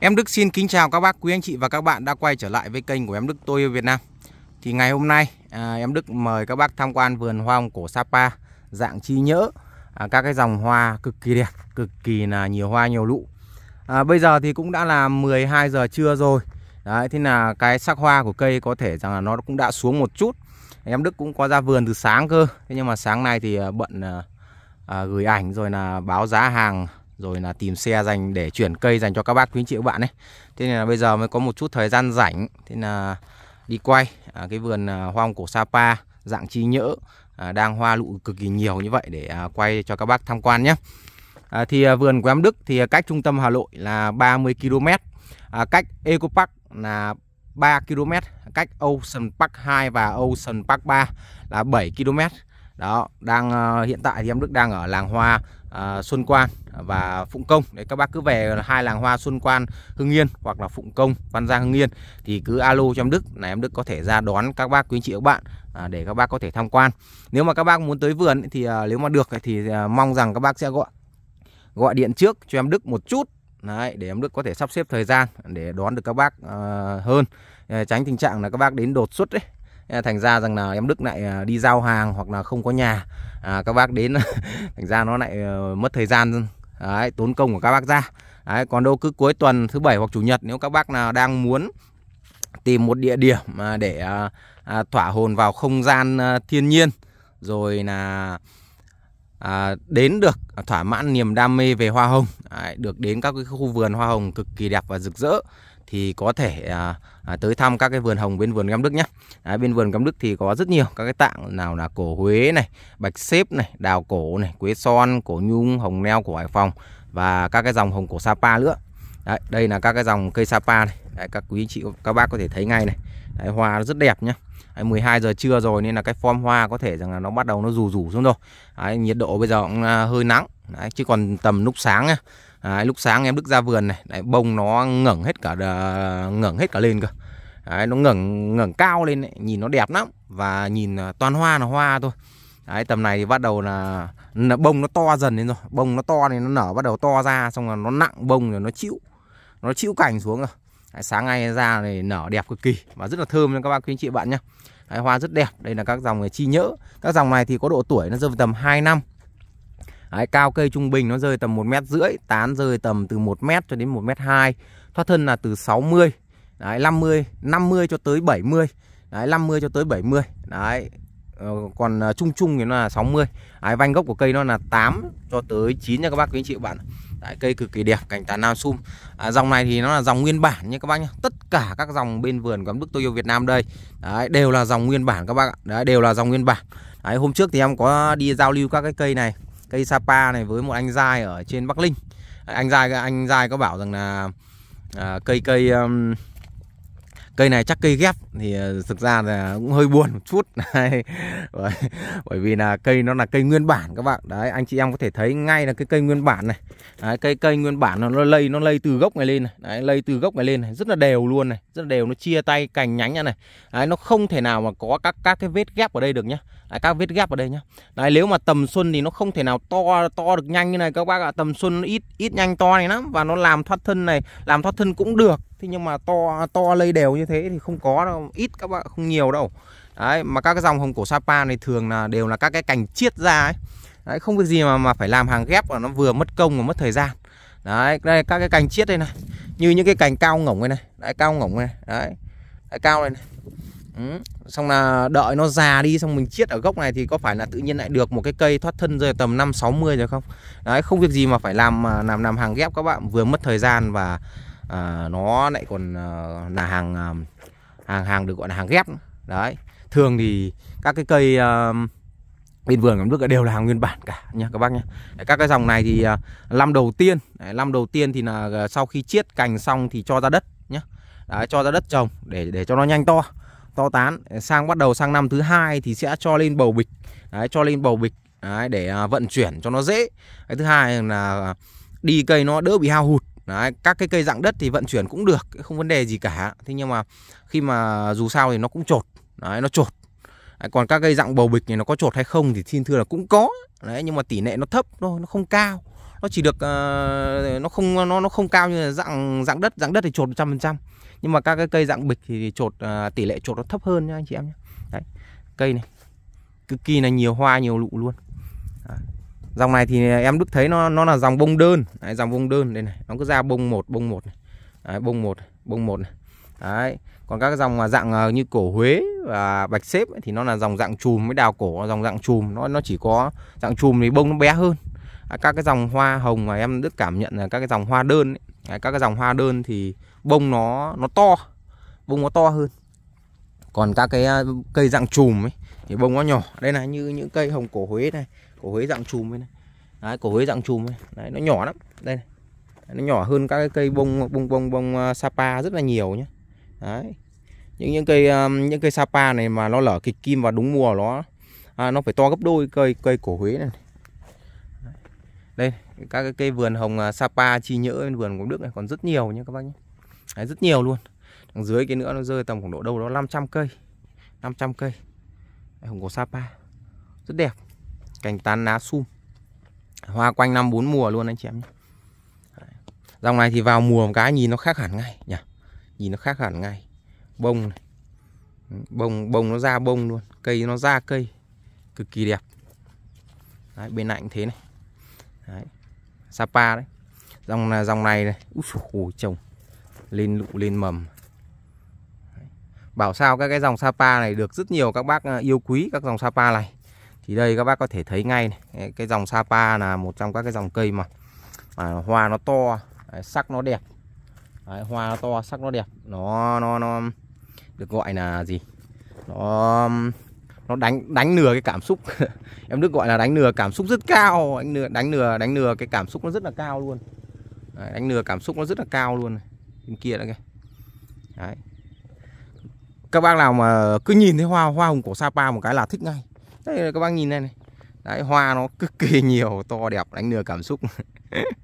Em Đức xin kính chào các bác quý anh chị và các bạn đã quay trở lại với kênh của em Đức Tôi yêu Việt Nam. Thì ngày hôm nay à, em Đức mời các bác tham quan vườn hoa hồng cổ Sapa dạng chi nhỡ, à, các cái dòng hoa cực kỳ đẹp, cực kỳ là nhiều hoa nhiều lụ. À, bây giờ thì cũng đã là 12 giờ trưa rồi. Đấy thế là cái sắc hoa của cây có thể rằng là nó cũng đã xuống một chút. Em Đức cũng có ra vườn từ sáng cơ. Thế nhưng mà sáng nay thì à, bận à, à, gửi ảnh rồi là báo giá hàng rồi là tìm xe dành để chuyển cây dành cho các bác quý anh chị các bạn ấy thế nên là bây giờ mới có một chút thời gian rảnh thế là đi quay à, cái vườn à, hoa hồng cổ Sapa dạng chi nhỡ à, đang hoa lụ cực kỳ nhiều như vậy để à, quay cho các bác tham quan nhé à, thì à, vườn của em Đức thì cách trung tâm Hà Nội là 30 km à, cách Eco Park là 3 km cách Ocean Park 2 và Ocean Park 3 là 7 km đó đang à, hiện tại thì em Đức đang ở làng hoa à, Xuân Quan và Phụng Công đấy các bác cứ về hai làng hoa Xuân Quan Hưng Yên hoặc là Phụng Công Văn Giang Hưng Yên thì cứ alo cho em Đức là em Đức có thể ra đón các bác quý anh chị các bạn à, để các bác có thể tham quan nếu mà các bác muốn tới vườn thì à, nếu mà được thì à, mong rằng các bác sẽ gọi gọi điện trước cho em Đức một chút Đấy, để em Đức có thể sắp xếp thời gian để đón được các bác hơn ờ, tránh tình trạng là các bác đến đột xuất đấy ờ, thành ra rằng là em Đức lại đi giao hàng hoặc là không có nhà à, các bác đến thành ra nó lại ờ, mất thời gian Đấy, tốn công của các bác ra. Đấy, còn đâu cứ cuối tuần thứ bảy hoặc chủ nhật nếu các bác nào đang muốn tìm một địa điểm mà để à, à, thỏa hồn vào không gian à, thiên nhiên rồi là đến được thỏa mãn niềm đam mê về hoa hồng, được đến các cái khu vườn hoa hồng cực kỳ đẹp và rực rỡ thì có thể à, à, tới thăm các cái vườn hồng bên vườn Cam Đức nhé. À, bên vườn Cam Đức thì có rất nhiều các cái tạng nào là cổ Huế này, bạch xếp này, đào cổ này, quế son, cổ nhung, hồng neo của Hải Phòng và các cái dòng hồng cổ Sapa nữa. Đấy, đây là các cái dòng cây Sapa này. Đấy, các quý chị các bác có thể thấy ngay này. Đấy, hoa rất đẹp nhé. 12 giờ trưa rồi nên là cái form hoa có thể rằng là nó bắt đầu nó rủ rủ xuống rồi. Đấy, nhiệt độ bây giờ cũng à, hơi nắng. Đấy, chứ còn tầm lúc sáng ấy, Đấy, lúc sáng em đức ra vườn này Đấy, bông nó ngẩng hết cả ờ, ngẩng hết cả lên cơ Đấy, nó ngẩng ngẩng cao lên ấy. nhìn nó đẹp lắm và nhìn ờ, toàn hoa là hoa thôi Đấy, tầm này thì bắt đầu là, là bông nó to dần lên rồi bông nó to thì nó nở bắt đầu to ra xong rồi nó nặng bông rồi nó chịu nó chịu cảnh xuống rồi Đấy, sáng nay ra này nở đẹp cực kỳ và rất là thơm cho các bác quý anh chị bạn nhá Đấy, hoa rất đẹp đây là các dòng chi nhỡ các dòng này thì có độ tuổi nó rơi vào tầm 2 năm Đấy, cao cây trung bình nó rơi tầm một mét rưỡi tán rơi tầm từ 1 mét cho đến 1 mét 2 thoát thân là từ 60 đấy, 50 50 cho tới 70 đấy, 50 cho tới 70 đấy ờ, còn ờ, chung chung thì nó là 60 đấy, vanh gốc của cây nó là 8 cho tới 9 nha các bác quý anh chị bạn Đấy, cây cực kỳ đẹp cảnh tán nam sum à, dòng này thì nó là dòng nguyên bản nha các bác nhé tất cả các dòng bên vườn của bức tôi yêu việt nam đây đấy, đều là dòng nguyên bản các bác ạ đấy, đều là dòng nguyên bản đấy, hôm trước thì em có đi giao lưu các cái cây này cây sapa này với một anh giai ở trên bắc linh anh giai anh giai có bảo rằng là à, cây cây um, cây này chắc cây ghép thì ờ, thực ra là cũng hơi buồn một chút bởi vì là cây nó là cây nguyên bản các bạn đấy anh chị em có thể thấy ngay là cái cây nguyên bản này đấy, cây cây nguyên bản nó, lây nó lây từ gốc này lên này đấy, lây từ gốc này lên này rất là đều luôn này rất là đều nó chia tay cành nhánh ra này đấy, nó không thể nào mà có các các cái vết ghép ở đây được nhá đấy, các vết ghép ở đây nhá đấy nếu mà tầm xuân thì nó không thể nào to to được nhanh như này các bác ạ tầm xuân ít ít nhanh to này lắm và nó làm thoát thân này làm thoát thân cũng được thế nhưng mà to to lây đều như thế thì không có đâu ít các bạn không nhiều đâu đấy mà các cái dòng hồng cổ sapa này thường là đều là các cái cành chiết ra ấy đấy không việc gì mà mà phải làm hàng ghép là nó vừa mất công và mất thời gian đấy đây các cái cành chiết đây này như những cái cành cao ngổng này này đấy cao ngổng này đấy đấy cao này, này. Ừ. xong là đợi nó già đi xong mình chiết ở gốc này thì có phải là tự nhiên lại được một cái cây thoát thân rơi tầm năm sáu mươi rồi không đấy không việc gì mà phải làm làm làm hàng ghép các bạn vừa mất thời gian và à, nó lại còn à, là hàng à, hàng hàng được gọi là hàng ghép đấy thường thì các cái cây à, bên vườn cẩm đức đều là hàng nguyên bản cả nha các bác nhé các cái dòng này thì à, năm đầu tiên năm đầu tiên thì là à, sau khi chiết cành xong thì cho ra đất nhé Đấy, cho ra đất trồng để để cho nó nhanh to to tán sang bắt đầu sang năm thứ hai thì sẽ cho lên bầu bịch Đấy, cho lên bầu bịch Đấy, để à, vận chuyển cho nó dễ cái thứ hai là đi cây nó đỡ bị hao hụt Đấy, các cái cây dạng đất thì vận chuyển cũng được không vấn đề gì cả thế nhưng mà khi mà dù sao thì nó cũng trột đấy, nó trột đấy, còn các cây dạng bầu bịch thì nó có trột hay không thì xin thưa là cũng có đấy nhưng mà tỷ lệ nó thấp thôi nó không cao nó chỉ được uh, nó không nó nó không cao như là dạng dạng đất dạng đất thì trột 100% nhưng mà các cái cây dạng bịch thì trột uh, ờ, tỷ lệ trột nó thấp hơn nha anh chị em nhé đấy cây này cực kỳ là nhiều hoa nhiều lụ luôn dòng này thì em Đức thấy nó nó là dòng bông đơn đấy, dòng bông đơn đây này nó cứ ra bông một bông một này. Đấy, bông một bông một này. đấy còn các dòng mà dạng ờ, như cổ Huế và bạch xếp ấy, thì nó là dòng dạng chùm mới đào cổ dòng dạng chùm nó nó chỉ có dạng chùm thì bông nó bé hơn à, các cái dòng hoa hồng mà em Đức cảm nhận là các cái dòng hoa đơn ấy. các cái dòng hoa đơn thì bông nó nó to bông nó to hơn còn các cái ờ, cây dạng chùm ấy thì bông nó nhỏ đây là như những cây hồng cổ Huế này cổ Huế dạng chùm này đấy cổ Huế dạng chùm này đấy nó nhỏ lắm đây này. Đấy, nó nhỏ hơn các cái cây bông bông bông bông à, sapa rất là nhiều nhé đấy những những cây à, những cây sapa này mà nó lở kịch kim và đúng mùa nó à, nó phải to gấp đôi cây cây cổ Huế này đây các cái cây vườn hồng à, Sapa chi nhỡ vườn của Đức này còn rất nhiều nhé các bác nhé đấy, rất nhiều luôn đằng dưới cái nữa nó rơi tầm khoảng độ đâu đó 500 cây 500 cây hồng cổ Sapa rất đẹp cành tán lá sum hoa quanh năm bốn mùa luôn anh chị em nhé dòng này thì vào mùa một cái nhìn nó khác hẳn ngay nhỉ nhìn nó khác hẳn ngay bông này bông bông nó ra bông luôn cây nó ra cây cực kỳ đẹp đấy, bên cạnh thế này đấy. sapa đấy dòng là dòng này này úi trồng lên lụ lên mầm bảo sao các cái dòng sapa này được rất nhiều các bác à, yêu quý các dòng sapa này thì đây các bác có thể thấy ngay này. cái dòng sapa là một trong các cái dòng cây mà, mà hoa nó to sắc nó đẹp Đấy, hoa nó to sắc nó đẹp nó nó nó được gọi là gì nó nó đánh đánh lừa cái cảm xúc em đức gọi là đánh lừa cảm xúc rất cao anh lừa đánh lừa đánh lừa cái cảm xúc nó rất là cao luôn Đấy, đánh lừa cảm xúc nó rất là cao luôn bên kia nữa kìa Đấy. các bác nào mà cứ nhìn thấy hoa hoa hồng của sapa một cái là thích ngay đây các bác nhìn này này Đấy, hoa nó cực kỳ nhiều to đẹp đánh lừa cảm xúc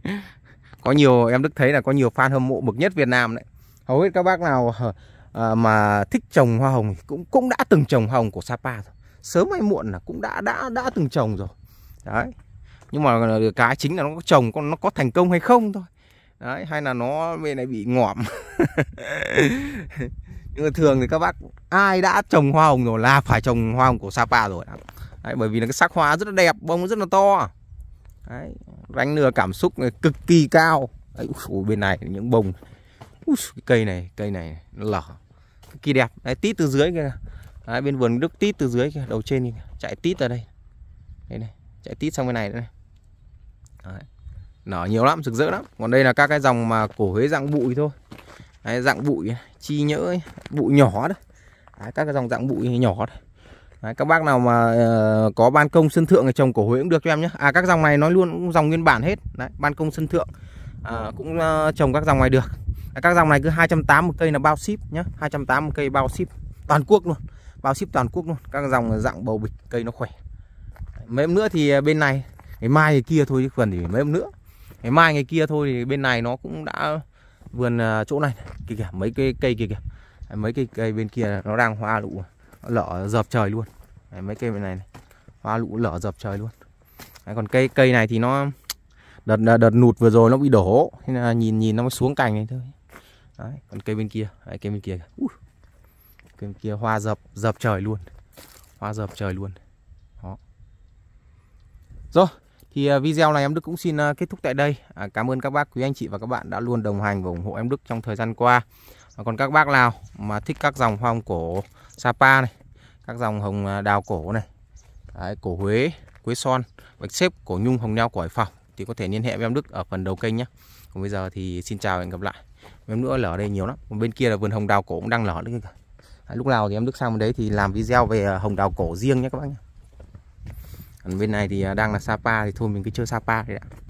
có nhiều em đức thấy là có nhiều fan hâm mộ bậc nhất việt nam đấy hầu hết các bác nào à, mà thích trồng hoa hồng cũng cũng đã từng trồng hồng của sapa rồi sớm hay muộn là cũng đã đã đã từng trồng rồi đấy nhưng mà cái chính là nó có trồng nó có thành công hay không thôi đấy hay là nó bên này bị ngỏm nhưng mà thường thì các bác ai đã trồng hoa hồng rồi là phải trồng hoa hồng của Sapa rồi Đấy, bởi vì là cái sắc hoa rất là đẹp bông rất là to Đấy, ránh nừa cảm xúc này cực kỳ cao Đấy, ui, bên này những bông ui, cây này cây này nó lở cực kỳ đẹp Đấy, tít từ dưới kìa Đấy, bên vườn Đức tít từ dưới kìa đầu trên kìa. chạy tít ra đây đây này chạy tít sang bên này nữa này Đấy. nở nhiều lắm rực rỡ lắm còn đây là các cái dòng mà cổ huế dạng bụi thôi đấy, dạng bụi chi nhỡ bụi nhỏ đấy. đấy các cái dòng dạng bụi nhỏ đấy. Đấy, các bác nào mà uh, có ban công sân thượng thì trồng cổ Huế cũng được cho em nhé à các dòng này nói luôn cũng dòng nguyên bản hết đấy, ban công sân thượng à, cũng uh, trồng các dòng này được à, các dòng này cứ 280 một cây là bao ship nhé 280 cây bao ship toàn quốc luôn bao ship toàn quốc luôn các dòng dạng bầu bịch cây nó khỏe mấy hôm nữa thì ờ, bên này ngày mai ngày kia thôi chứ còn thì mấy hôm nữa ngày mai ngày kia thôi thì bên này nó cũng đã vườn à, chỗ này kìa, kìa mấy cái cây kìa kìa mấy cái cây bên kia nó đang hoa lụ lở dập trời luôn đấy, mấy cây bên này, này hoa lụ lở dập trời luôn đấy, còn cây cây này thì nó đợt đợt nụt vừa rồi nó bị đổ nên là nhìn nhìn nó mới xuống cành này thôi đấy, còn cây bên kia đấy, cây bên kia uh, cây bên kia hoa dập dập trời luôn hoa dập trời luôn đó rồi thì à, video này em Đức cũng xin à, kết thúc tại đây. À, cảm ơn các bác, quý anh chị và các bạn đã luôn đồng hành và ủng hộ em Đức trong thời gian qua. À, còn các bác nào mà thích các dòng hoa hồng cổ Sapa này, các dòng hồng à, đào cổ này, đấy, cổ Huế, Quế Son, Bạch Xếp, cổ Nhung, hồng neo, cổ Hải Phòng thì có thể liên hệ với em Đức ở phần đầu kênh nhé. Còn bây giờ thì xin chào và hẹn gặp lại. Em nữa lở ở đây nhiều lắm. bên kia là vườn hồng đào cổ cũng đang lở nữa. À, lúc nào thì em Đức sang bên đấy thì làm video về hồng đào cổ riêng nhé các bác nhé còn bên này thì à, đang là Sapa thì thôi mình cứ chơi Sapa thì đã